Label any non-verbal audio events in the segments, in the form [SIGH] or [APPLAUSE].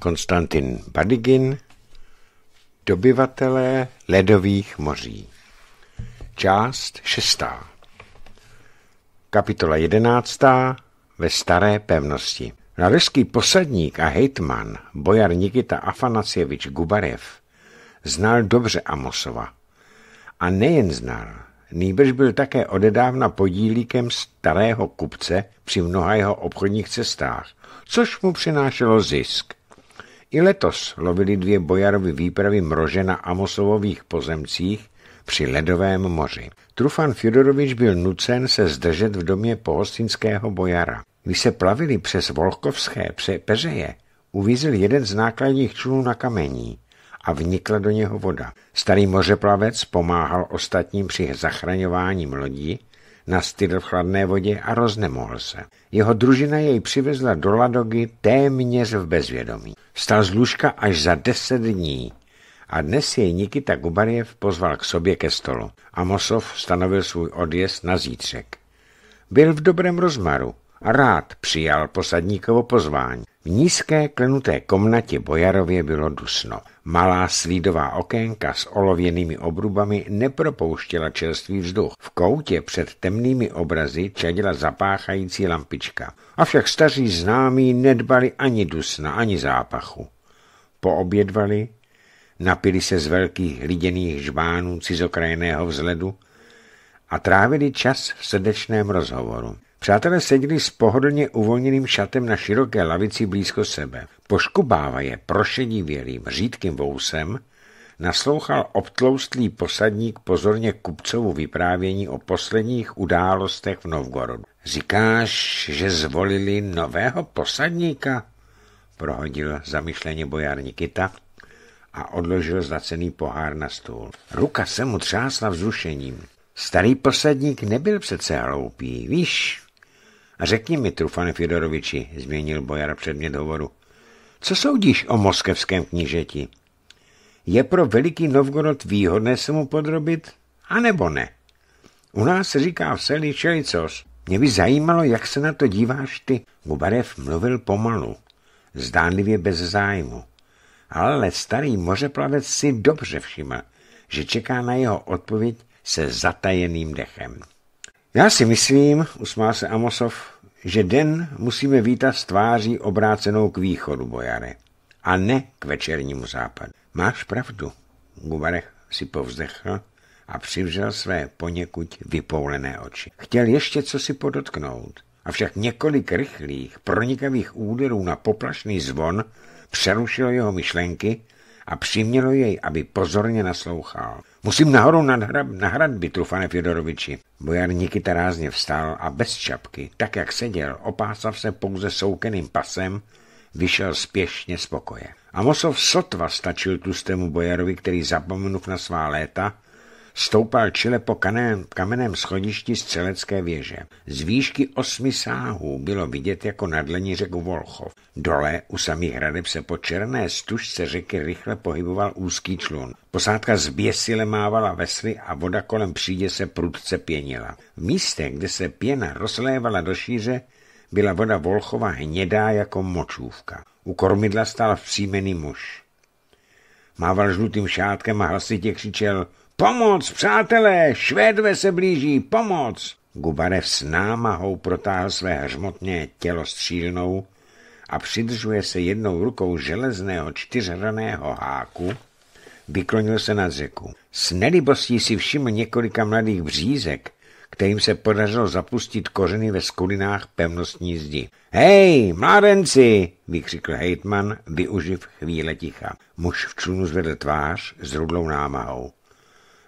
Konstantin Badigin, Dobyvatelé ledových moří. Část šestá. Kapitola jedenáctá ve staré pevnosti. Ruský posadník a hejtman, bojar Nikita Afanasjevič Gubarev, znal dobře Amosova. A nejen znal, nýbrž byl také odedávna podílíkem starého kupce při mnoha jeho obchodních cestách, což mu přinášelo zisk i letos lovili dvě bojarovy výpravy mrože na Amosovových pozemcích při Ledovém moři. Trufan Fjodorovič byl nucen se zdržet v domě pohostinského bojara. Když se plavili přes Volkovské peřeje, uvízl jeden z nákladních člunů na kamení a vnikla do něho voda. Starý mořeplavec pomáhal ostatním při zachraňování lodí nastydl v chladné vodě a roznemohl se. Jeho družina jej přivezla do Ladogy téměř v bezvědomí. Stal z lůžka až za deset dní a dnes jej Nikita Gubarjev pozval k sobě ke stolu. Amosov stanovil svůj odjezd na zítřek. Byl v dobrém rozmaru a rád přijal posadníkovo pozvání. V nízké klenuté komnatě Bojarově bylo dusno. Malá slídová okénka s olověnými obrubami nepropouštěla čerstvý vzduch. V koutě před temnými obrazy čadila zapáchající lampička. Avšak staří známí nedbali ani dusna, ani zápachu. Poobědvali, napili se z velkých hliděných žbánů cizokrajného vzhledu a trávili čas v srdečném rozhovoru. Přátelé seděli s pohodlně uvolněným šatem na široké lavici blízko sebe. Poškubáva je prošedivělým, řídkým vousem, naslouchal obtloustlý posadník pozorně kupcovu vyprávění o posledních událostech v Novgorodu. Říkáš, že zvolili nového posadníka? Prohodil zamyšleně bojár Nikita a odložil zlacený pohár na stůl. Ruka se mu třásla vzrušením. Starý posadník nebyl přece hloupý, víš, Řekni mi, Trufane Fidoroviči, změnil Bojar předmět hovoru. Co soudíš o moskevském knížeti? Je pro veliký Novgorod výhodné se mu podrobit, anebo ne? U nás se říká v seli čelicos. Mě by zajímalo, jak se na to díváš ty. Gubarev mluvil pomalu, zdánlivě bez zájmu. Ale starý mořeplavec si dobře všiml, že čeká na jeho odpověď se zatajeným dechem. Já si myslím, usmál se Amosov, že den musíme vítat s tváří obrácenou k východu, bojare, a ne k večernímu západu. Máš pravdu, Gubarech si povzdechl a přivřel své poněkud vypoulené oči. Chtěl ještě co si podotknout, avšak několik rychlých, pronikavých úderů na poplašný zvon přerušilo jeho myšlenky a přimělo jej, aby pozorně naslouchal. Musím nahoru nad na hradby, trufane Fjodoroviči. Bojar Nikita rázně vstal a bez čapky, tak jak seděl, opásav se pouze soukeným pasem, vyšel spěšně z pokoje. Amosov sotva stačil tlustému bojarovi, který zapomenul na svá léta, stoupal čile po kaném, kamenném schodišti střelecké věže. Z výšky osmi sáhů bylo vidět jako na řeku Volchov. Dole u samých hradeb se po černé stužce řeky rychle pohyboval úzký člun. Posádka zběsile mávala vesly a voda kolem přídě se prudce pěnila. V místě, kde se pěna rozlévala do šíře, byla voda Volchova hnědá jako močůvka. U kormidla stál vřímený muž. Mával žlutým šátkem a hlasitě křičel – Pomoc, přátelé, švédve se blíží, pomoc! Gubarev s námahou protáhl své hřmotné tělo střílnou a přidržuje se jednou rukou železného čtyřraného háku, vyklonil se nad řeku. S nelibostí si všiml několika mladých břízek, kterým se podařilo zapustit kořeny ve skulinách pevnostní zdi. Hej, mládenci! vykřikl hejtman, využiv chvíle ticha. Muž v člunu zvedl tvář s rudlou námahou.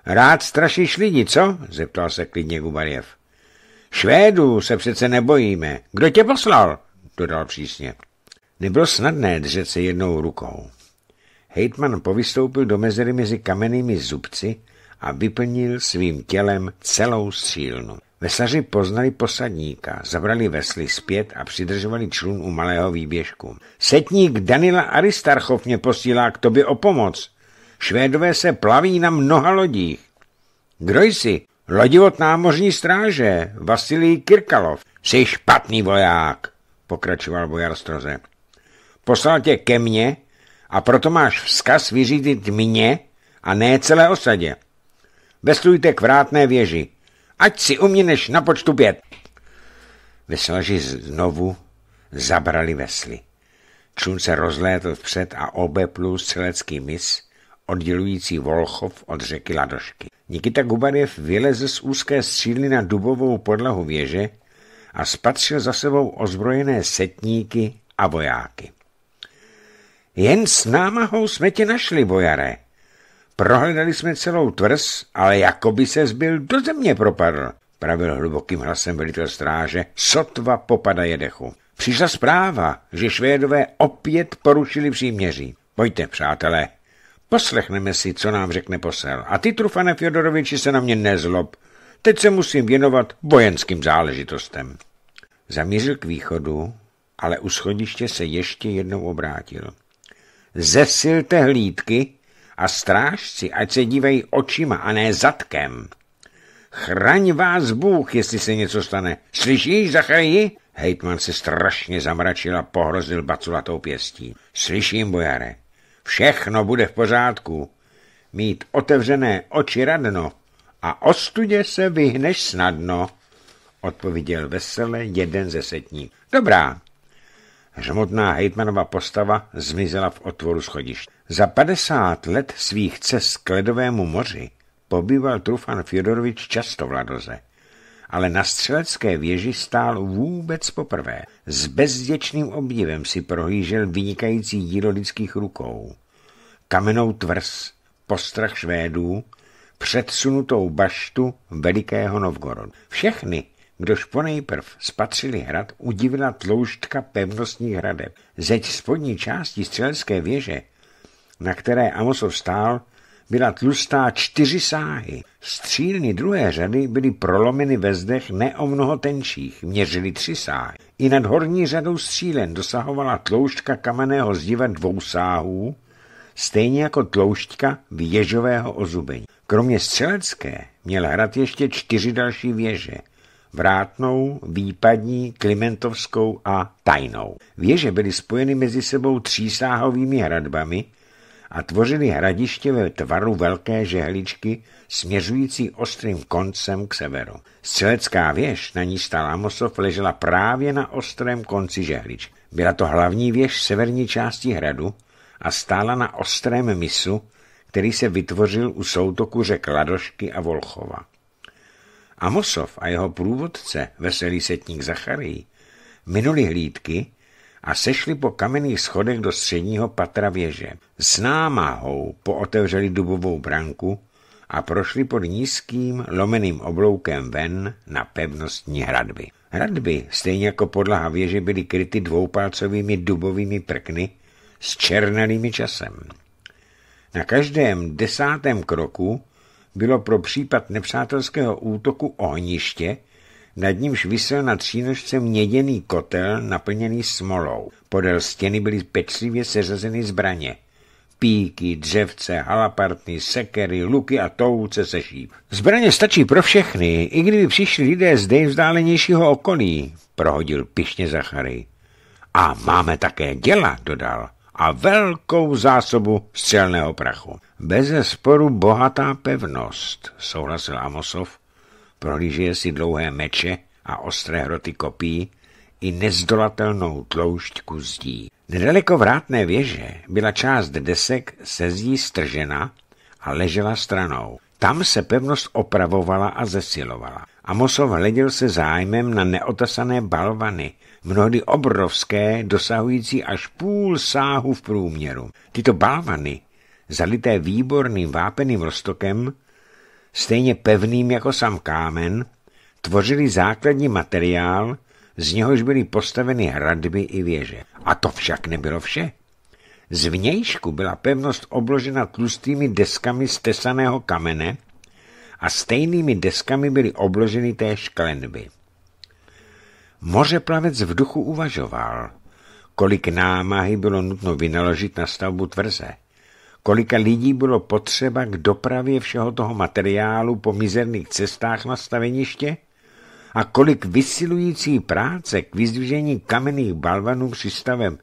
Rád strašíš lidi, co? zeptal se klidně Gubarjev. Švédů se přece nebojíme. Kdo tě poslal? dodal přísně. Nebylo snadné držet se jednou rukou. Hejtman povystoupil do mezery mezi kamennými zubci a vyplnil svým tělem celou střílnu. Vesaři poznali posadníka, zabrali vesly zpět a přidržovali člun u malého výběžku. Setník Danila Aristarchov mě posílá k tobě o pomoc, Švédové se plaví na mnoha lodích. Kdo jsi? Lodivot námořní stráže, Vasilij Kirkalov. Jsi špatný voják, pokračoval bojar stroze. Poslal tě ke mně a proto máš vzkaz vyřídit mě a ne celé osadě. Veslujte k vrátné věži. Ať si uměneš na počtu pět. Veslaži znovu zabrali vesly. Člun se rozlétl vpřed a obepl střelecký mis – oddělující Volchov od řeky Ladošky. Nikita Gubarev vyleze z úzké střídly na dubovou podlahu věže a spatřil za sebou ozbrojené setníky a vojáky. Jen s námahou jsme tě našli, vojaré. Prohledali jsme celou tvrz, ale jako by se zbyl do země propadl, pravil hlubokým hlasem velitel stráže, sotva popada dechu. Přišla zpráva, že Švédové opět porušili příměří. Pojďte, přátelé, Poslechneme si, co nám řekne posel. A ty, Trufane Fjodoroviči, se na mě nezlob. Teď se musím věnovat vojenským záležitostem. Zamířil k východu, ale u schodiště se ještě jednou obrátil. Zesilte hlídky a strážci, ať se dívají očima a ne zadkem. Chraň vás Bůh, jestli se něco stane. Slyšíš, Zachaji? Hejtman se strašně zamračil a pohrozil baculatou pěstí. Slyším, bojare. Všechno bude v pořádku. Mít otevřené oči radno a ostudě se vyhneš snadno, odpověděl vesele jeden ze setní. Dobrá. Žmotná hejtmanova postava zmizela v otvoru schodiště. Za padesát let svých cest k ledovému moři pobýval Trufan Fjodorovič často v Ladoze ale na střelecké věži stál vůbec poprvé. S bezděčným obdivem si prohlížel vynikající dílo lidských rukou. Kamenou tvrz, postrach Švédů, předsunutou baštu velikého Novgorodu. Všechny, kdož ponejprv spatřili hrad, udivila tloušťka pevnostních hradeb. Zeď spodní části střelecké věže, na které Amosov stál, byla tlustá čtyři sáhy. Střílny druhé řady byly prolomeny ve zdech ne o mnoho tenčích, měřily tři sáhy. I nad horní řadou střílen dosahovala tloušťka kamenného zdiva dvou sáhů, stejně jako tloušťka věžového ozubení. Kromě střelecké měl hrad ještě čtyři další věže. Vrátnou, výpadní, klimentovskou a tajnou. Věže byly spojeny mezi sebou třísáhovými hradbami, a tvořili hradiště ve tvaru velké žehličky směřující ostrým koncem k severu. Střelecká věž, na ní stál Amosov, ležela právě na ostrém konci žehličky. Byla to hlavní věž severní části hradu a stála na ostrém misu, který se vytvořil u soutoku řek Ladošky a Volchova. Amosov a jeho průvodce, veselý setník Zacharijí, minuli hlídky a sešli po kamenných schodech do středního patra věže. S námahou pootevřeli dubovou branku a prošli pod nízkým lomeným obloukem ven na pevnostní hradby. Hradby, stejně jako podlaha věže, byly kryty dvoupálcovými dubovými prkny s černalými časem. Na každém desátém kroku bylo pro případ nepřátelského útoku ohniště, nad nímž vysel na třínožce měděný kotel naplněný smolou. Podél stěny byly pečlivě seřazeny zbraně. Píky, dřevce, halapartny, sekery, luky a touce se šíp. Zbraně stačí pro všechny, i kdyby přišli lidé z nejvzdálenějšího okolí, prohodil pišně Zachary. A máme také děla, dodal a velkou zásobu střelného prachu. Bez sporu bohatá pevnost, souhlasil Amosov prohlížel si dlouhé meče a ostré hroty kopí i nezdolatelnou tloušťku zdí. Nedaleko vrátné věže byla část desek se zdí stržena a ležela stranou. Tam se pevnost opravovala a zesilovala. Amosov hleděl se zájmem na neotasané balvany, mnohdy obrovské, dosahující až půl sáhu v průměru. Tyto balvany, zalité výborným vápeným roztokem, stejně pevným jako sam kámen, tvořili základní materiál, z něhož byly postaveny hradby i věže. A to však nebylo vše. Z vnějšku byla pevnost obložena tlustými deskami z tesaného kamene a stejnými deskami byly obloženy té šklenby. Mořeplavec v duchu uvažoval, kolik námahy bylo nutno vynaložit na stavbu tvrze kolika lidí bylo potřeba k dopravě všeho toho materiálu po mizerných cestách na staveniště a kolik vysilující práce k vyzdvižení kamenných balvanů při stavem,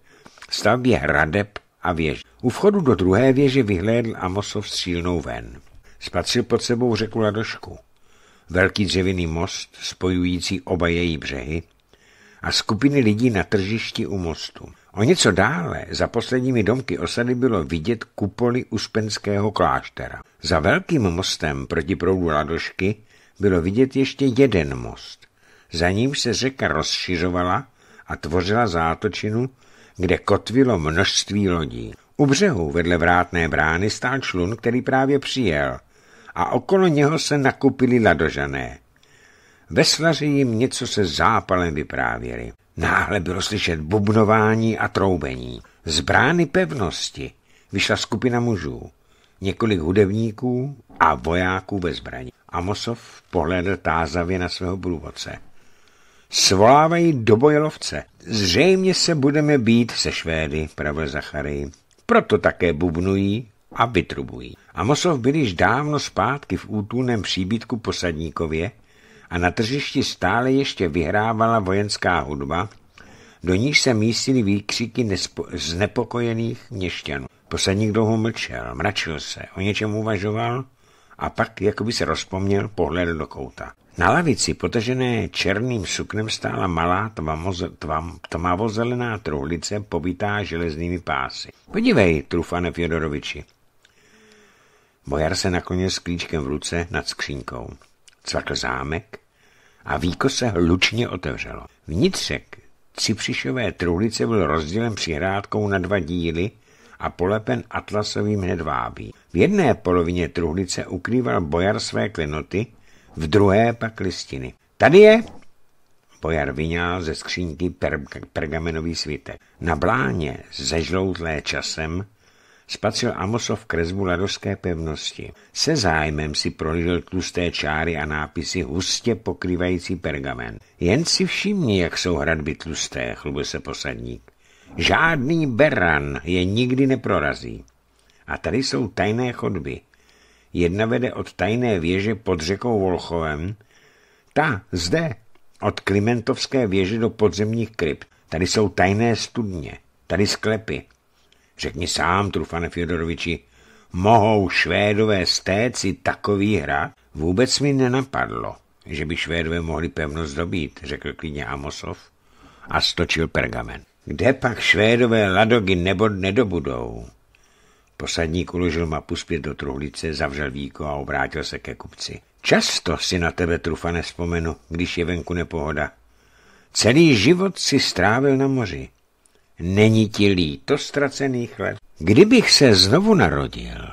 stavbě hradeb a věž. U vchodu do druhé věže vyhlédl Amosov střílnou ven. Spatřil pod sebou řeku Ladošku, velký dřevěný most spojující oba její břehy a skupiny lidí na tržišti u mostu. O něco dále za posledními domky osady bylo vidět kupoly Uspenského kláštera. Za velkým mostem proti proudu Ladošky bylo vidět ještě jeden most. Za ním se řeka rozšiřovala a tvořila zátočinu, kde kotvilo množství lodí. U břehu vedle vrátné brány stál člun, který právě přijel a okolo něho se nakupili ladožané. Veslaři jim něco se zápalem vyprávěli. Náhle bylo slyšet bubnování a troubení. Z brány pevnosti vyšla skupina mužů, několik hudebníků a vojáků ve zbraní. Amosov pohledl tázavě na svého průvodce. Svolávají do bojelovce. Zřejmě se budeme být se Švédy, pravil Zachary. Proto také bubnují a vytrubují. Amosov byl již dávno zpátky v útulném příbytku posadníkově a na tržišti stále ještě vyhrávala vojenská hudba, do níž se místily výkřiky z znepokojených měšťanů. Posledník dlouho mlčel, mračil se, o něčem uvažoval a pak, jakoby se rozpomněl, pohled do kouta. Na lavici, potažené černým suknem, stála malá tmavozelená truhlice, pobytá železnými pásy. Podívej, Trufane Fjodoroviči. Bojar se naklonil s klíčkem v ruce nad skřínkou cvakl zámek a víko se hlučně otevřelo. Vnitřek cipřišové truhlice byl rozdělen přihrádkou na dva díly a polepen atlasovým hedvábí. V jedné polovině truhlice ukrýval bojar své klenoty, v druhé pak listiny. Tady je, Bojar vyňal ze skřínky per pergamenový svitek. Na bláně zežloutlé časem spatřil Amosov kresbu ladovské pevnosti. Se zájmem si prolil tlusté čáry a nápisy hustě pokrývající pergamen. Jen si všimni, jak jsou hradby tlusté, chlubil se posadník. Žádný beran je nikdy neprorazí. A tady jsou tajné chodby. Jedna vede od tajné věže pod řekou Volchovem, ta zde, od Klimentovské věže do podzemních krypt. Tady jsou tajné studně, tady sklepy, Řekni sám, Trufane Fyodoroviči, mohou Švédové stéci takový hra? Vůbec mi nenapadlo, že by Švédové mohli pevnost dobít, řekl klidně Amosov a stočil pergamen. Kde pak Švédové ladogy nebo nedobudou? Posadník uložil mapu zpět do truhlice, zavřel víko a obrátil se ke kupci. Často si na tebe, Trufane, vzpomenu, když je venku nepohoda. Celý život si strávil na moři. Není ti líto ztracených let? Kdybych se znovu narodil,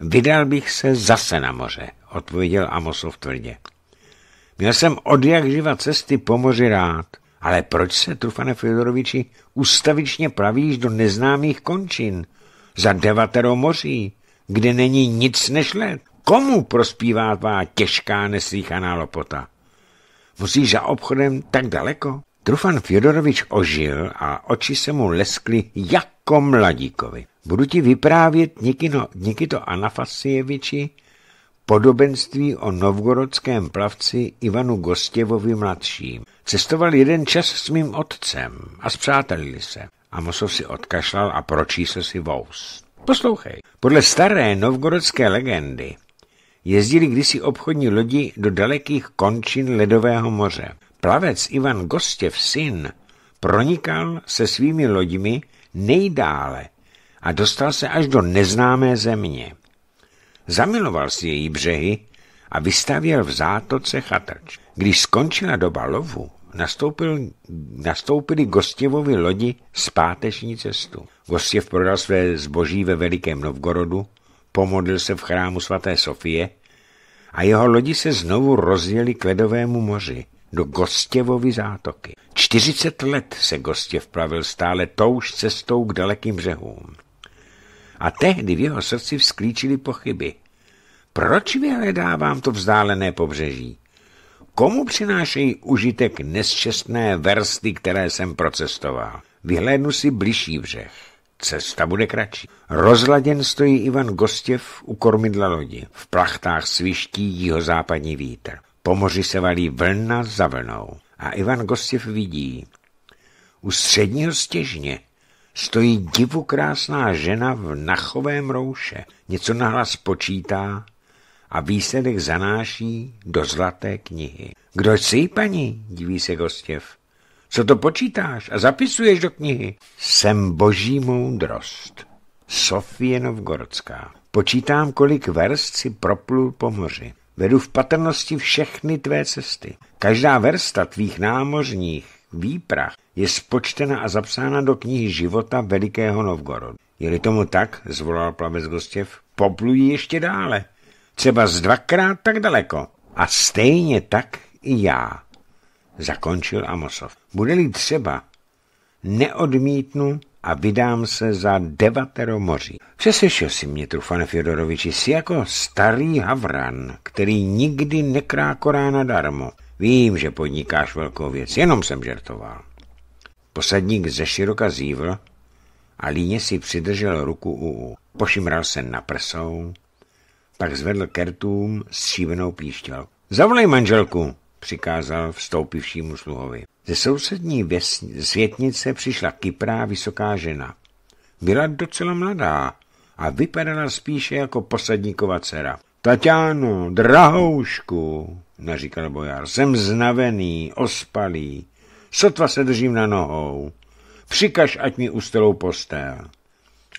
vydal bych se zase na moře, odpověděl Amosov tvrdě. Měl jsem od jak živa cesty po moři rád, ale proč se, Trufane Fedoroviči ustavičně plavíš do neznámých končin, za devatero moří, kde není nic než let? Komu prospívá tvá těžká neslíchaná lopota? Musíš za obchodem tak daleko? Trufan Fjodorovič ožil a oči se mu leskly jako mladíkovi. Budu ti vyprávět Nikino, Nikito Anafasieviči podobenství o novgorodském plavci Ivanu Gostěvovi mladším. Cestoval jeden čas s mým otcem a zpřátelili se. Amosov si odkašlal a pročísl si vous. Poslouchej, podle staré novgorodské legendy jezdili kdysi obchodní lodi do dalekých končin Ledového moře. Plavec Ivan Gostěv syn pronikal se svými loďmi nejdále a dostal se až do neznámé země. Zamiloval si její břehy a vystavěl v zátoce chatač. Když skončila doba lovu, nastoupil, nastoupili Gostěvovi lodi zpáteční cestu. Gostěv prodal své zboží ve Velikém Novgorodu, pomodlil se v chrámu svaté Sofie a jeho lodi se znovu rozjeli k ledovému moři – do Gostěvovy zátoky. 40 let se Gostěv pravil stále touž cestou k dalekým břehům. A tehdy v jeho srdci vzklíčili pochyby. Proč vyhledávám to vzdálené pobřeží? Komu přinášejí užitek nesčestné versty, které jsem procestoval? Vyhlédnu si bližší břeh. Cesta bude kratší. Rozladěn stojí Ivan Gostěv u kormidla lodi. V plachtách sviští jeho západní vítr. Po moři se valí vlna za vlnou a Ivan Gostiv vidí. U středního stěžně stojí divu krásná žena v nachovém rouše. Něco nahlas počítá a výsledek zanáší do zlaté knihy. Kdo jsi, paní? diví se Gostiv. Co to počítáš a zapisuješ do knihy? Jsem boží moudrost. Sofie Novgorodská. Počítám, kolik verst si proplul po moři. Vedu v patrnosti všechny tvé cesty. Každá versta tvých námořních výprah je spočtena a zapsána do knihy života velikého Novgorodu. Je-li tomu tak, zvolal plavec Gostěv, poplují ještě dále. Třeba z dvakrát tak daleko. A stejně tak i já, zakončil Amosov. Bude-li třeba, neodmítnu a vydám se za devatero moří. Přeslyšel si mě, Trufane Fjodoroviči, si jako starý havran, který nikdy nekrákorá nadarmo. Vím, že podnikáš velkou věc, jenom jsem žertoval. Posadník ze široka zívl a líně si přidržel ruku u Pošimral se na prsou, pak zvedl kertům s šívenou píšťal. Zavolej manželku, přikázal vstoupivšímu sluhovi. Ze sousední světnice přišla kyprá vysoká žena. Byla docela mladá a vypadala spíše jako posadníkova dcera. Tatiano, drahoušku, naříkal bojar, jsem znavený, ospalý, sotva se držím na nohou. Přikaž, ať mi ustelou postel.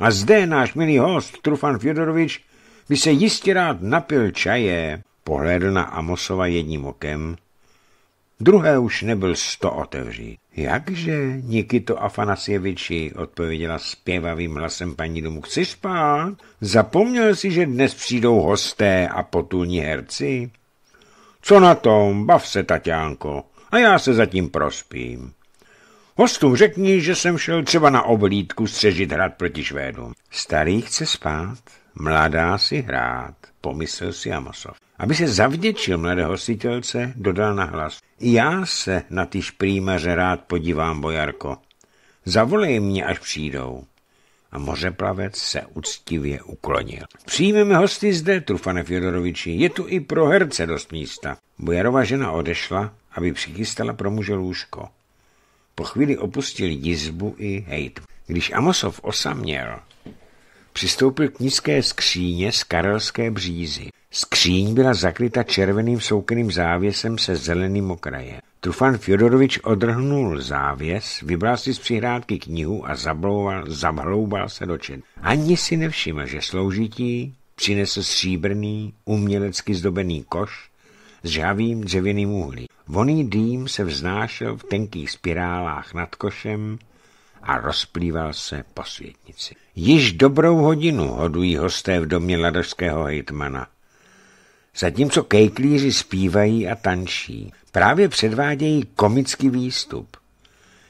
A zde náš milý host, Trufan Fjodorovič, by se jistě rád napil čaje, pohlédl na Amosova jedním okem Druhé už nebyl sto otevřít. Jakže, Nikito Afanasjeviči, odpověděla zpěvavým hlasem paní domu, chci spát? Zapomněl si, že dnes přijdou hosté a potulní herci? Co na tom, bav se, Taťánko, a já se zatím prospím. Hostům řekni, že jsem šel třeba na oblídku střežit hrad proti Švédům. Starý chce spát, mladá si hrát, pomyslel si Amosov. Aby se zavděčil mladé hostitelce, dodal na hlas: Já se na ty šprýmaře rád podívám, bojarko. Zavolej mě, až přijdou. A mořeplavec se uctivě uklonil. Přijmeme hosty zde, Trufane Fjodoroviči, je tu i pro herce dost místa. Bojarova žena odešla, aby přichystala pro muže lůžko. Po chvíli opustili jizbu i hejt. Když Amosov osaměl, přistoupil k nízké skříně z karelské břízy. Skříň byla zakryta červeným soukeným závěsem se zeleným okrajem. Trufan Fjodorovič odrhnul závěs, vybral si z přihrádky knihu a zablouval, zabhloubal se do čet. Ani si nevšiml, že sloužití přinesl stříbrný, umělecky zdobený koš s žavým dřevěným uhlí. Voný dým se vznášel v tenkých spirálách nad košem a rozplýval se po světnici. Již dobrou hodinu hodují hosté v domě ladožského hejtmana zatímco kejklíři zpívají a tančí. Právě předvádějí komický výstup.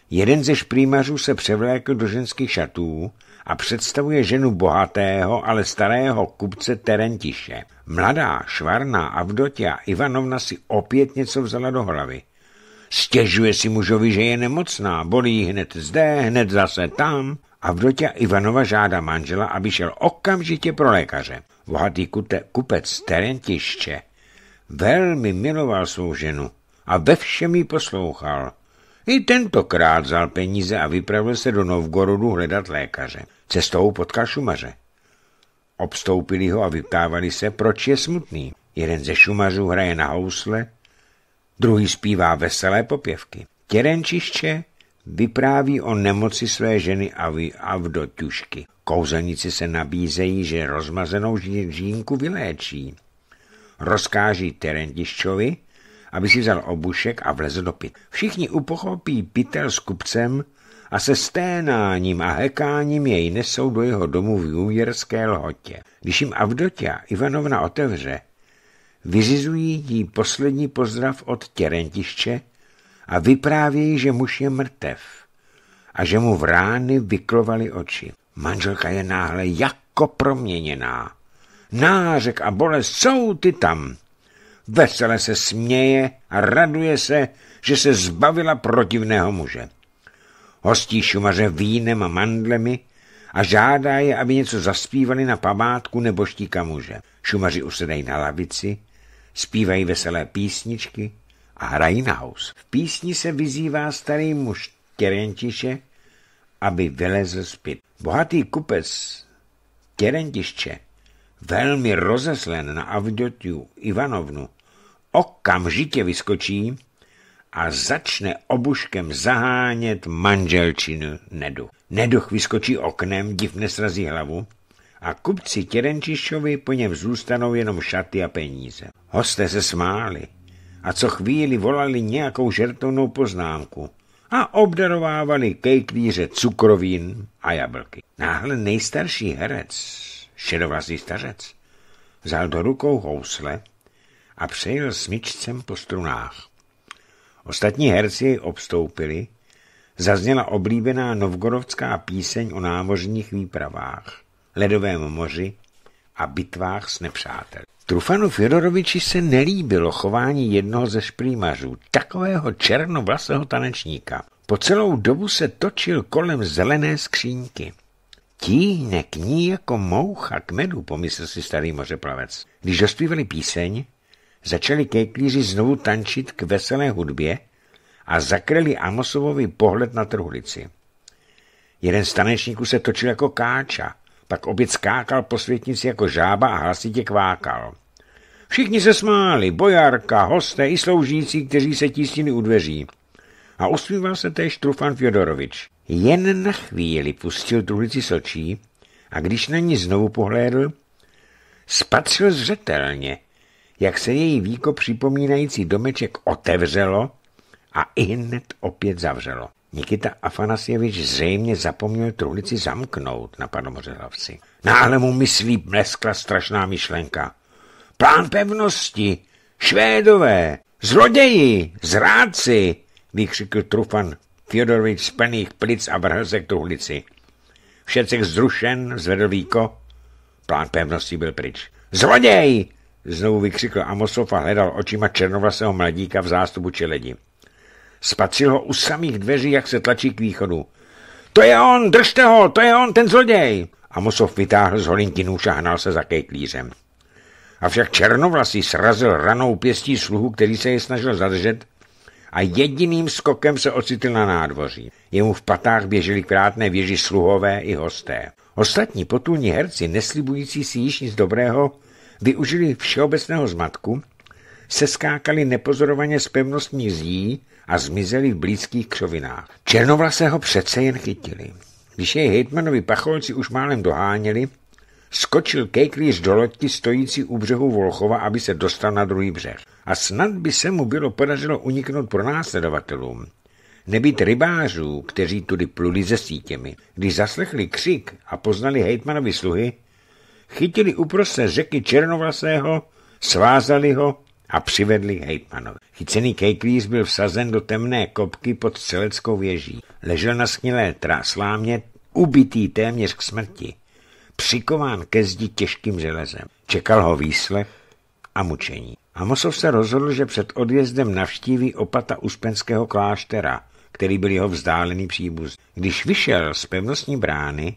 Jeden ze šprýmařů se převlékl do ženských šatů a představuje ženu bohatého, ale starého kupce Terentiše. Mladá, švarná Avdotia Ivanovna si opět něco vzala do hlavy. Stěžuje si mužovi, že je nemocná, bolí hned zde, hned zase tam. Avdotia Ivanova žádá manžela, aby šel okamžitě pro lékaře. Bohatý kute, kupec Terentiště, velmi miloval svou ženu a ve všem jí poslouchal. I tentokrát vzal peníze a vypravil se do Novgorodu hledat lékaře. Cestou potkal šumaře. Obstoupili ho a vyptávali se, proč je smutný. Jeden ze šumařů hraje na housle, druhý zpívá veselé popěvky. Těrenčiště Vypráví o nemoci své ženy a Avdotušky. Kouzelnici se nabízejí, že rozmazenou žínku vyléčí. Rozkáží Terentiščovi, aby si vzal obušek a vlezl do pit. Všichni upochopí pytel s kupcem a se sténáním a hekáním jej nesou do jeho domu v jůjerské lhotě. Když jim Avdotia Ivanovna otevře, vyřizují jí poslední pozdrav od Terentišče, a vyprávějí, že muž je mrtev a že mu v rány vyklovaly oči. Manželka je náhle jako proměněná. Nářek a bolest jsou ty tam. Vesele se směje a raduje se, že se zbavila protivného muže. Hostí šumaře vínem a mandlemi a žádá je, aby něco zaspívali na památku nebo štíka muže. Šumaři usedají na lavici, zpívají veselé písničky, a Reinhaus. V písni se vyzývá starý muž Kerentiše, aby vylezl zpět. Bohatý kupec Terentišče, velmi rozeslen na Avdotiu Ivanovnu, okamžitě vyskočí a začne obuškem zahánět manželčinu Nedu. Neduch vyskočí oknem, div nesrazí hlavu a kupci Těrenčišovi po něm zůstanou jenom šaty a peníze. Hosté se smáli, a co chvíli volali nějakou žertovnou poznámku a obdarovávali kejklíře cukrovín a jablky. Náhle nejstarší herec, šedovlasý stařec, vzal do rukou housle a přejel smyčcem po strunách. Ostatní herci obstoupili, zazněla oblíbená novgorovská píseň o námořních výpravách, ledovém moři a bitvách s nepřáteli. Trufanu Fjodoroviči se nelíbilo chování jednoho ze šprýmařů, takového černovlasého tanečníka. Po celou dobu se točil kolem zelené skřínky. Tíhne k ní jako moucha k medu, pomyslel si starý mořeplavec. Když dospívali píseň, začali kejklíři znovu tančit k veselé hudbě a zakryli Amosovovi pohled na trhulici. Jeden z tanečníků se točil jako káča, pak oběd skákal po světnici jako žába a hlasitě kvákal. Všichni se smáli, bojarka, hosté i sloužící, kteří se tísnili u dveří. A usmíval se též Trufan Fjodorovič. Jen na chvíli pustil truhlici sočí a když na ní znovu pohlédl, spatřil zřetelně, jak se její víko připomínající domeček otevřelo a i hned opět zavřelo. Nikita Afanasjevič zřejmě zapomněl truhlici zamknout, napadl Mořelavci. Náhle mu myslí bleskla strašná myšlenka. Plán pevnosti! Švédové! Zloději! Zrádci! vykřikl Trufan Fjodorovič z plných plic a vrhl se k truhlici. Všecek zrušen zvedl víko. Plán pevnosti byl pryč. Zloděj! Znovu vykřikl Amosov a hledal očima černovlasého mladíka v zástupu čeledi. Spatřil ho u samých dveří, jak se tlačí k východu. To je on, držte ho, to je on, ten zloděj! Amosov vytáhl z holinky nůž a hnal se za kejklířem. Avšak černovlasí srazil ranou pěstí sluhu, který se je snažil zadržet a jediným skokem se ocitl na nádvoří. Jemu v patách běželi krátné věži sluhové i hosté. Ostatní potulní herci, neslibující si již nic dobrého, využili všeobecného zmatku, seskákali nepozorovaně z pevnostní zdí a zmizeli v blízkých křovinách. Černovlase ho přece jen chytili. Když jej hejtmanovi pacholci už málem doháněli, skočil kejklíř do loďky stojící u břehu Volchova, aby se dostal na druhý břeh. A snad by se mu bylo podařilo uniknout pro následovatelům. Nebýt rybářů, kteří tudy pluli ze sítěmi, když zaslechli křik a poznali hejtmanovi sluhy, chytili uprostřed řeky Černovlasého, svázali ho a přivedli hejtmanovi. Chycený kejklíř byl vsazen do temné kopky pod střeleckou věží. Ležel na snělé tráslámě, ubitý téměř k smrti. Přikován ke zdi těžkým železem. Čekal ho výslech a mučení. Amosov se rozhodl, že před odjezdem navštíví opata Uspenského kláštera, který byl jeho vzdálený příbuz. Když vyšel z pevnostní brány,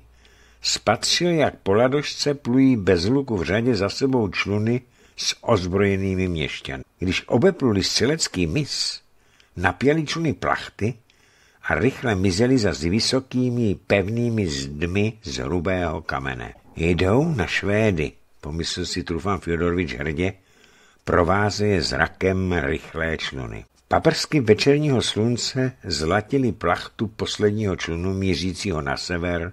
spatřil, jak po ladošce plují bez luku v řadě za sebou čluny s ozbrojenými měšťany. Když obepluli silecký mis, napěli čluny plachty a rychle mizeli za vysokými pevnými zdmi z hrubého kamene. Jdou na Švédy, pomyslel si Trufan Fjodorovič hrdě, prováze je zrakem rychlé čluny. Paprsky večerního slunce zlatili plachtu posledního člunu mířícího na sever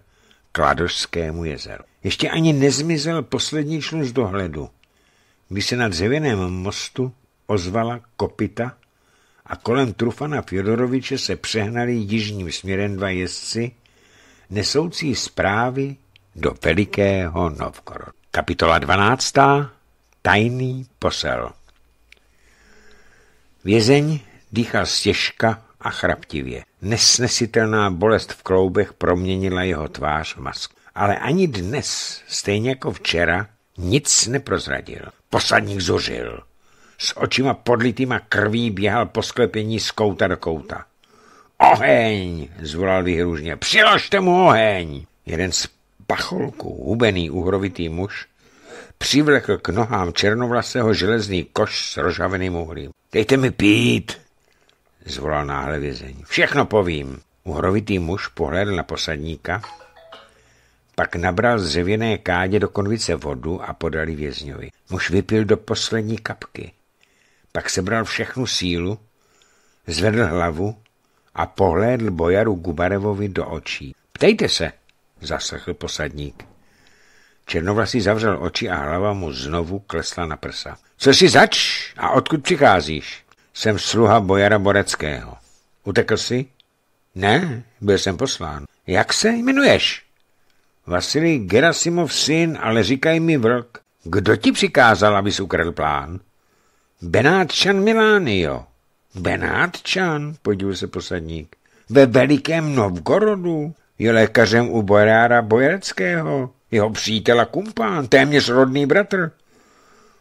k Ladožskému jezeru. Ještě ani nezmizel poslední člun z dohledu když se na dřevěném mostu ozvala kopita a kolem Trufana Fjodoroviče se přehnali jižním směrem dva jezdci, nesoucí zprávy do velikého Novgorodu. Kapitola 12. Tajný posel Vězeň dýchal stěžka a chraptivě. Nesnesitelná bolest v kloubech proměnila jeho tvář v masku. Ale ani dnes, stejně jako včera, nic neprozradil. Posadník zuřil. S očima podlitýma krví běhal po sklepení z kouta do kouta. Oheň! zvolal vyhružně. Přiložte mu oheň! Jeden z pacholků, hubený uhrovitý muž, přivlekl k nohám černovlasého železný koš s rožaveným uhlím. Dejte mi pít, zvolal náhle vězeň. Všechno povím. Uhrovitý muž pohlédl na posadníka, pak nabral z dřevěné kádě do konvice vodu a podali vězňovi. Muž vypil do poslední kapky. Pak sebral všechnu sílu, zvedl hlavu a pohlédl bojaru Gubarevovi do očí. Ptejte se, zaslechl posadník. Černovlasý zavřel oči a hlava mu znovu klesla na prsa. Co si zač a odkud přicházíš? Jsem sluha bojara Boreckého. Utekl jsi? Ne, byl jsem poslán. Jak se jmenuješ? Vasilij Gerasimov syn, ale říkaj mi vlk. Kdo ti přikázal, abys ukradl plán? Benátčan Milánio. Benátčan, podíval se posadník. Ve velikém Novgorodu je lékařem u Bojrára Bojereckého, jeho přítel a kumpán, téměř rodný bratr.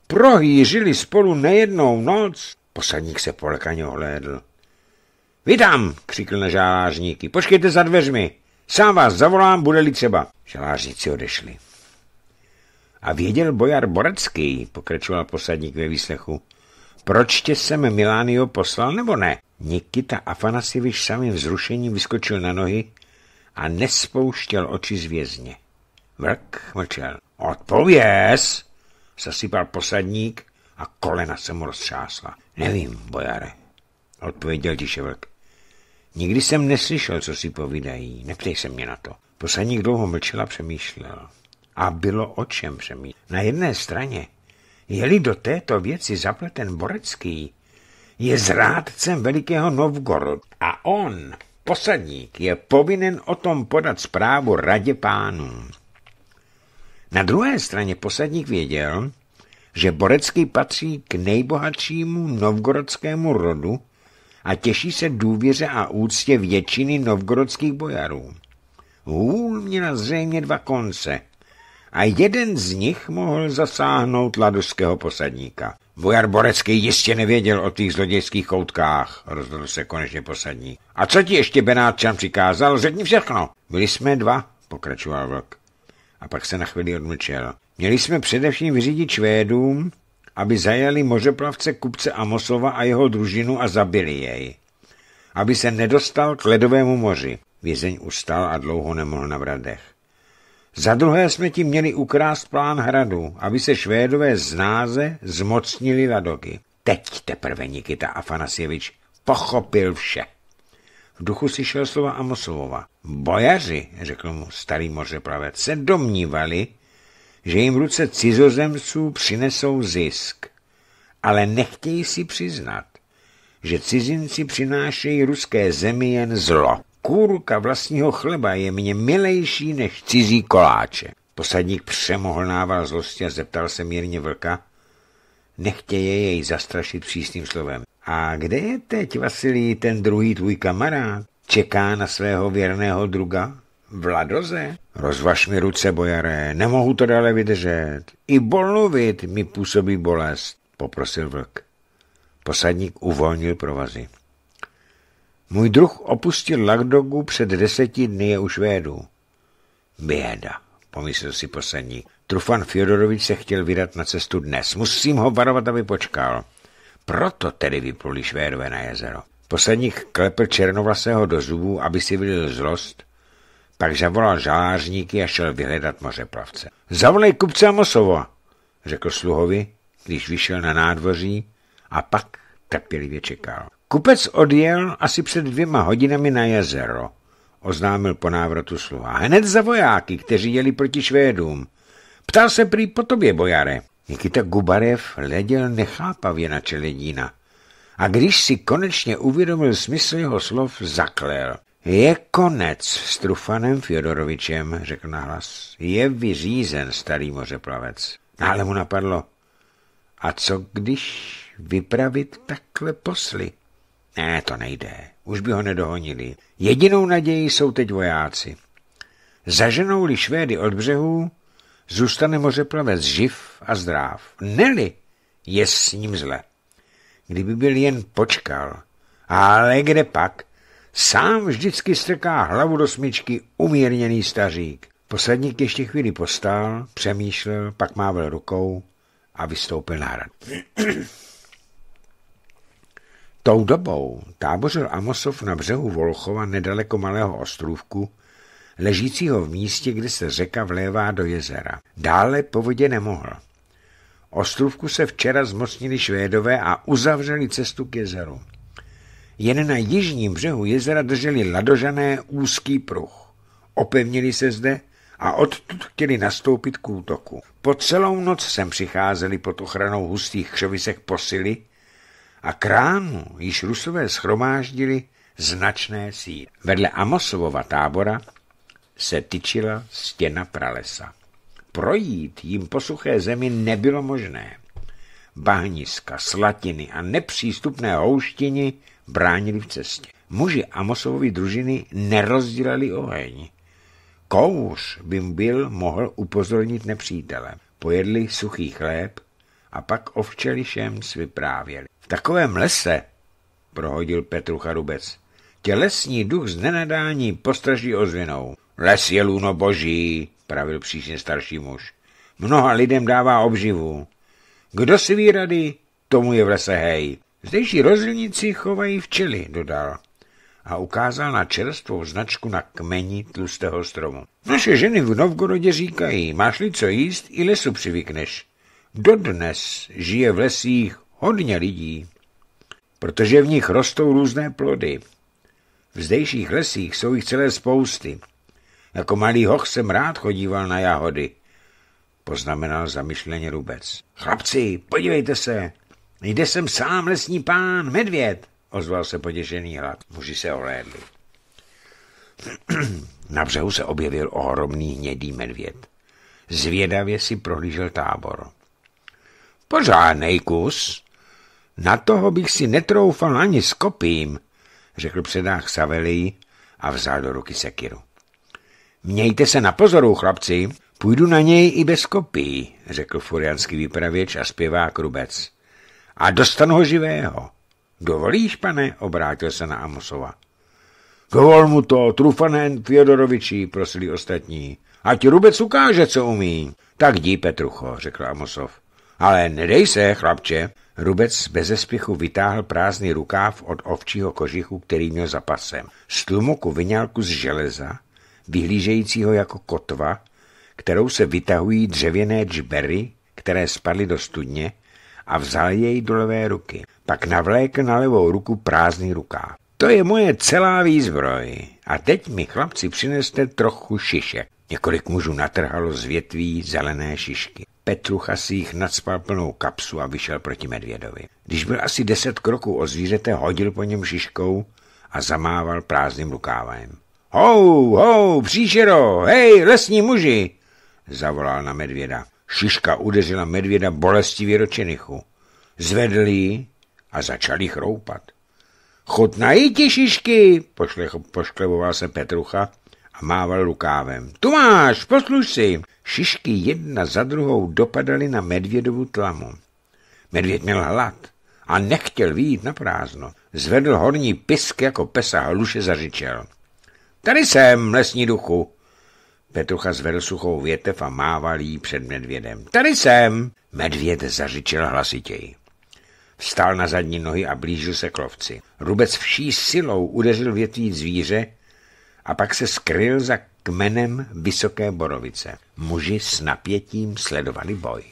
Prohýřili spolu nejednou noc. Posadník se polekaně ohlédl. Vydám, křikl na žálážníky. Počkejte za dveřmi. Sám vás zavolám, bude-li třeba. Žalářníci odešli. A věděl bojar Borecký, pokračoval posadník ve výslechu. Proč tě sem Milánio poslal nebo ne? Nikita Afanasivič samým vzrušením vyskočil na nohy a nespouštěl oči z vězně. Vrk mlčel. Odpověz! Zasypal posadník a kolena se mu roztřásla. Nevím, bojare, odpověděl tiše vlk. Nikdy jsem neslyšel, co si povídají. Neptej se mě na to. Posaník dlouho mlčel a přemýšlel. A bylo o čem přemýšlet. Na jedné straně, je-li do této věci zapleten Borecký, je zrádcem velikého Novgorod a on, posadník, je povinen o tom podat zprávu radě pánů. Na druhé straně posadník věděl, že Borecký patří k nejbohatšímu novgorodskému rodu a těší se důvěře a úctě většiny novgorodských bojarů. Hůl měla zřejmě dva konce a jeden z nich mohl zasáhnout laduského posadníka. Bojar Borecký jistě nevěděl o těch zlodějských koutkách, rozhodl se konečně posadník. A co ti ještě Benátčan přikázal? Řekni všechno. Byli jsme dva, pokračoval vlk. A pak se na chvíli odmlčel. Měli jsme především vyřídit Švédům aby zajali mořeplavce kupce Amosova a jeho družinu a zabili jej. Aby se nedostal k ledovému moři. Vězeň ustal a dlouho nemohl na vradech. Za druhé jsme ti měli ukrást plán hradu, aby se Švédové z náze zmocnili ladoky. Teď teprve Nikita Afanasjevič pochopil vše. V duchu si šel slova Amosovova. Bojaři, řekl mu starý mořepravec, se domnívali, že jim v ruce cizozemců přinesou zisk, ale nechtějí si přiznat, že cizinci přinášejí ruské zemi jen zlo. Kůrka vlastního chleba je mně milejší než cizí koláče. Posadník přemohl nával zlosti a zeptal se mírně vlka. Nechtěje jej zastrašit přísným slovem. A kde je teď, Vasilij, ten druhý tvůj kamarád? Čeká na svého věrného druga? Vladoze, rozvaž mi ruce, bojaré, nemohu to dále vydržet. I bolovit mi působí bolest, poprosil vlk. Posadník uvolnil provazy. Můj druh opustil lakdogu před deseti dny je už védu. Běda, pomyslel si posadník. Trufan Fjodorovič se chtěl vydat na cestu dnes. Musím ho varovat, aby počkal. Proto tedy vypluli Švédové na jezero. Posadník klepl černovlasého do zubů, aby si vylil zlost pak zavolal žářníky a šel vyhledat mořeplavce. Zavolej kupce Amosova, řekl sluhovi, když vyšel na nádvoří a pak trpělivě čekal. Kupec odjel asi před dvěma hodinami na jezero, oznámil po návratu sluha. Hned za vojáky, kteří jeli proti Švédům. Ptal se prý po tobě, bojare. Nikita Gubarev leděl nechápavě na čeledína. A když si konečně uvědomil smysl jeho slov, zaklel. Je konec s Trufanem Fjodorovičem, řekl nahlas. Je vyřízen starý mořeplavec. Ale mu napadlo. A co když vypravit takhle posly? Ne, to nejde. Už by ho nedohonili. Jedinou naději jsou teď vojáci. Zaženou-li Švédy od břehů, zůstane mořeplavec živ a zdráv. Neli je s ním zle. Kdyby byl jen počkal. Ale kde pak? Sám vždycky strká hlavu do smyčky umírněný stařík. Posledník ještě chvíli postál, přemýšlel, pak mávil rukou a vystoupil na hrad. [CLEARS THROAT] Tou dobou tábořil Amosov na břehu Volchova nedaleko malého ostrůvku, ležícího v místě, kde se řeka vlévá do jezera. Dále po vodě nemohl. Ostrůvku se včera zmocnili Švédové a uzavřeli cestu k jezeru. Jen na jižním břehu jezera drželi ladožané úzký pruh. Opevnili se zde a odtud chtěli nastoupit k útoku. Po celou noc sem přicházeli pod ochranou hustých křovisek posily a kránu již rusové schromáždili značné síly. Vedle Amosovova tábora se tyčila stěna pralesa. Projít jim po suché zemi nebylo možné. Bahniska, slatiny a nepřístupné houštiny bránili v cestě. Muži Amosovovy družiny nerozdělali oheň. Kouř by byl mohl upozornit nepřítele. Pojedli suchý chléb a pak o včelišem vyprávěli. V takovém lese, prohodil Petru Charubec, tělesní duch z nenadání postraží ozvinou. Les je luno boží, pravil přísně starší muž. Mnoha lidem dává obživu. Kdo si ví rady, tomu je v lese hej. Zdejší rozdílníci chovají včely, dodal a ukázal na čerstvou značku na kmeni tlustého stromu. Naše ženy v Novgorodě říkají, máš-li co jíst, i lesu přivykneš. Dodnes žije v lesích hodně lidí, protože v nich rostou různé plody. V zdejších lesích jsou jich celé spousty. Jako malý hoch jsem rád chodíval na jahody, poznamenal zamyšleně Rubec. Chlapci, podívejte se, Jde sem sám lesní pán, medvěd, ozval se poděšený hlad. Muži se ohlédli. [CLEARS THROAT] Na břehu se objevil ohromný hnědý medvěd. Zvědavě si prohlížel tábor. Pořádnej kus. Na toho bych si netroufal ani s kopím, řekl předák savelý a vzal do ruky sekiru. Mějte se na pozoru, chlapci, půjdu na něj i bez kopí, řekl furianský vypravěč a zpěvák Rubec a dostanu ho živého. Dovolíš, pane, obrátil se na Amosova. Dovol mu to, trufanen Fjodoroviči, prosili ostatní. Ať rubec ukáže, co umí. Tak dí, Petrucho, řekl Amosov. Ale nedej se, chlapče. Rubec bez zespěchu vytáhl prázdný rukáv od ovčího kožichu, který měl za pasem. Z tlumoku vyňal kus železa, vyhlížejícího jako kotva, kterou se vytahují dřevěné džbery, které spadly do studně a vzal jej do levé ruky. Pak navlékl na levou ruku prázdný rukáv. To je moje celá výzbroj. A teď mi, chlapci, přineste trochu šišek. Několik mužů natrhalo z větví zelené šišky. Petrucha si jich nadspal plnou kapsu a vyšel proti medvědovi. Když byl asi deset kroků o zvířete, hodil po něm šiškou a zamával prázdným rukávem. Hou, hou, příšero, hej, lesní muži, zavolal na medvěda. Šiška udeřila medvěda bolestivě do čenichu. Zvedl ji a začali chroupat. Chutnají ti šišky, pošklevoval se Petrucha a mával rukávem. Tu máš, posluš si. Šišky jedna za druhou dopadaly na medvědovu tlamu. Medvěd měl hlad a nechtěl výjít na prázdno. Zvedl horní pisk jako pes a luše zařičel. Tady jsem, lesní duchu, Petrucha zvedl suchou větev a mával jí před medvědem. Tady jsem! Medvěd zařičel hlasitěji. Vstal na zadní nohy a blížil se k lovci. Rubec vší silou udeřil větví zvíře a pak se skryl za kmenem vysoké borovice. Muži s napětím sledovali boj.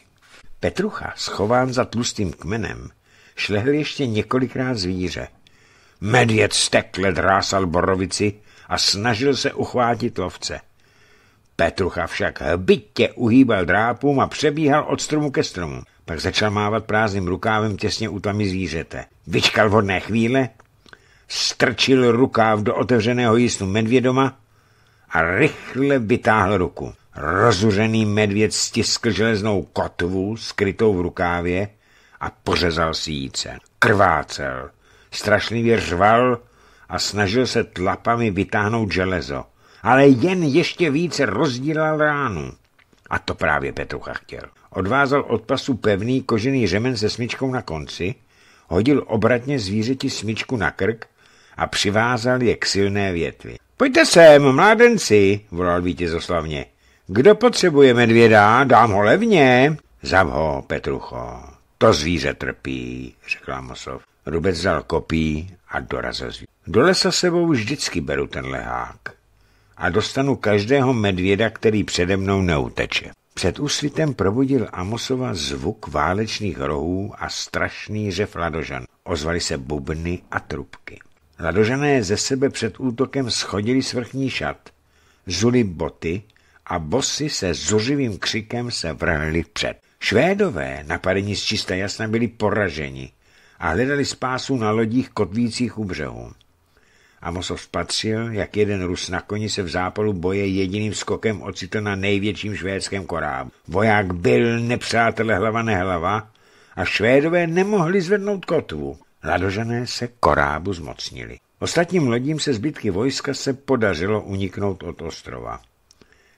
Petrucha, schován za tlustým kmenem, šlehl ještě několikrát zvíře. Medvěd stekle drásal borovici a snažil se uchvátit lovce. Petrucha však hbitě uhýbal drápům a přebíhal od stromu ke stromu. Pak začal mávat prázdným rukávem těsně u tamy zvířete. Vyčkal vhodné chvíle, strčil rukáv do otevřeného jistu medvědoma a rychle vytáhl ruku. Rozuřený medvěd stiskl železnou kotvu skrytou v rukávě a pořezal si jíce. Krvácel, strašlivě řval a snažil se tlapami vytáhnout železo ale jen ještě více rozdělal ránu. A to právě Petrucha chtěl. Odvázal od pasu pevný kožený řemen se smyčkou na konci, hodil obratně zvířeti smyčku na krk a přivázal je k silné větvi. Pojďte sem, mládenci, volal vítězoslavně. Kdo potřebuje medvěda, dám ho levně. Zav ho, Petrucho, to zvíře trpí, řekl Amosov. Rubec vzal kopí a dorazil zvíře. Do lesa sebou vždycky beru ten lehák a dostanu každého medvěda, který přede mnou neuteče. Před úsvitem probudil Amosova zvuk válečných rohů a strašný řev ladožan. Ozvali se bubny a trubky. Ladožané ze sebe před útokem schodili svrchní šat, zuli boty a bosy se zuřivým křikem se vrhli před. Švédové, napadení z čista jasna, byli poraženi a hledali spásu na lodích kotvících u břehu. Amosov spatřil, jak jeden Rus na koni se v zápalu boje jediným skokem ocitl na největším švédském korábu. Voják byl nepřátelé hlava nehlava a Švédové nemohli zvednout kotvu. Ladožené se korábu zmocnili. Ostatním lodím se zbytky vojska se podařilo uniknout od ostrova.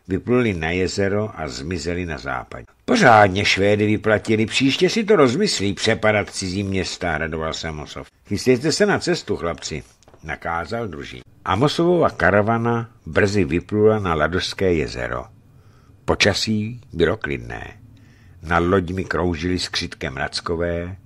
Vypluli na jezero a zmizeli na západ. Pořádně Švédy vyplatili, příště si to rozmyslí přepadat cizí města, radoval se Mosov. Chystejte se na cestu, chlapci nakázal druží. Amosovova karavana brzy vyplula na Ladožské jezero. Počasí bylo klidné. Nad loďmi kroužili skřitkem mrackové,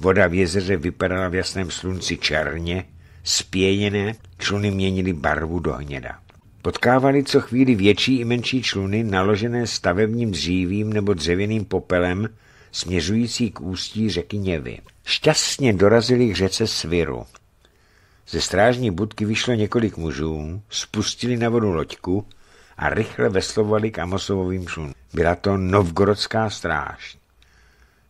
voda v jezeře vypadala v jasném slunci černě, spěněné čluny měnily barvu do hněda. Potkávali co chvíli větší i menší čluny naložené stavebním dřívím nebo dřevěným popelem, směřující k ústí řeky Něvy. Šťastně dorazili k řece Sviru. Ze strážní budky vyšlo několik mužů, spustili na vodu loďku a rychle veslovali k Amosovovým člunům. Byla to novgorodská stráž.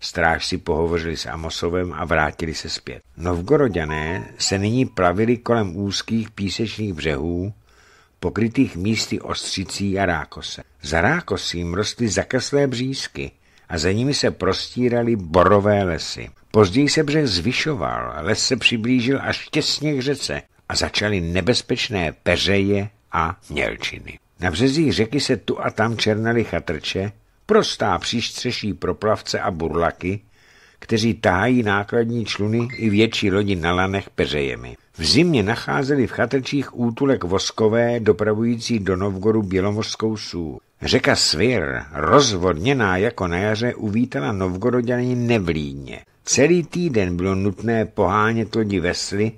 Stráž si pohovořili s Amosovem a vrátili se zpět. Novgorodané se nyní plavili kolem úzkých písečných břehů, pokrytých místy ostřicí a rákose. Za rákosím rostly zakaslé břízky, a za nimi se prostíraly borové lesy. Později se břeh zvyšoval, les se přiblížil až těsně k řece a začaly nebezpečné peřeje a mělčiny. Na březích řeky se tu a tam černaly chatrče, prostá příštřeší pro plavce a burlaky, kteří tahají nákladní čluny i větší lodi na lanech peřejemi. V zimě nacházeli v chatrčích útulek voskové, dopravující do Novgoru bělomořskou sůl. Řeka Svir, rozvodněná jako na jaře, uvítala novgoroděny nevlídně. Celý týden bylo nutné pohánět lodi vesly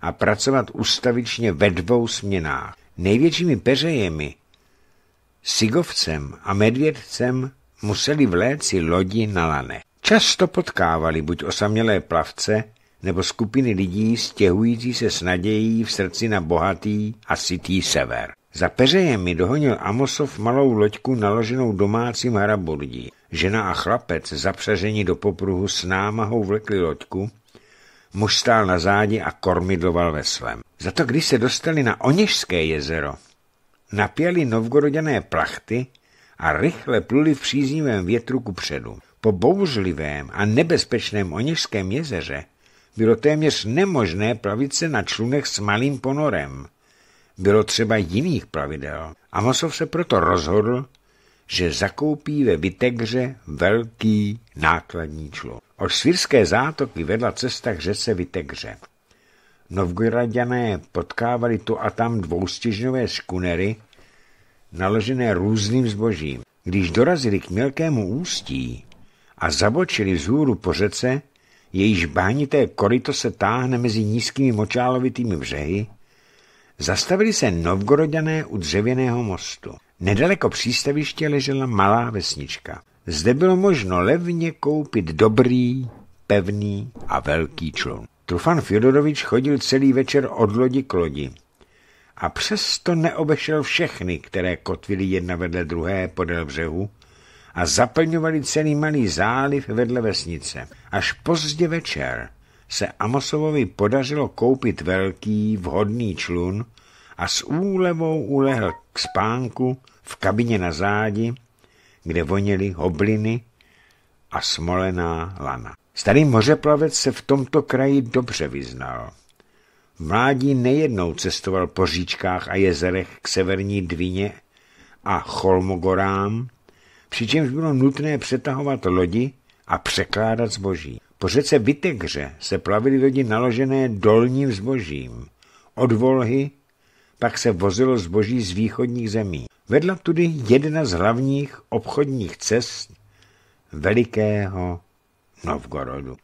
a pracovat ustavičně ve dvou směnách. Největšími peřejemi, sigovcem a medvědcem, museli vléci lodi na lane. Často potkávali buď osamělé plavce, nebo skupiny lidí stěhující se s nadějí v srdci na bohatý a sytý sever. Za peřejem mi dohonil Amosov malou loďku naloženou domácím harabordí. Žena a chlapec, zapřažení do popruhu, s námahou vlekli loďku, muž stál na zádi a kormidloval ve svém. Za to, když se dostali na Oněžské jezero, napěli novgoroděné plachty a rychle pluli v příznivém větru ku předu. Po bouřlivém a nebezpečném Oněžském jezeře bylo téměř nemožné plavit se na člunech s malým ponorem bylo třeba jiných pravidel. Amosov se proto rozhodl, že zakoupí ve Vitegře velký nákladní člo. Od svírské zátoky vedla cesta k řece Vitegře. Novgoradané potkávali tu a tam dvoustěžňové škunery, naložené různým zbožím. Když dorazili k mělkému ústí a zabočili vzhůru po řece, jejíž bánité korito se táhne mezi nízkými močálovitými břehy, zastavili se novgorodané u dřevěného mostu. Nedaleko přístaviště ležela malá vesnička. Zde bylo možno levně koupit dobrý, pevný a velký člun. Trufan Fjodorovič chodil celý večer od lodi k lodi a přesto neobešel všechny, které kotvily jedna vedle druhé podél břehu a zaplňovali celý malý záliv vedle vesnice. Až pozdě večer se Amosovovi podařilo koupit velký, vhodný člun a s úlevou ulehl k spánku v kabině na zádi, kde voněly hobliny a smolená lana. Starý mořeplavec se v tomto kraji dobře vyznal. V mládí nejednou cestoval po říčkách a jezerech k severní Dvině a Cholmogorám, přičemž bylo nutné přetahovat lodi a překládat zboží. Po řece Vitegře se plavili lodi naložené dolním zbožím. Od Volhy pak se vozilo zboží z východních zemí. Vedla tudy jedna z hlavních obchodních cest velikého Novgorodu.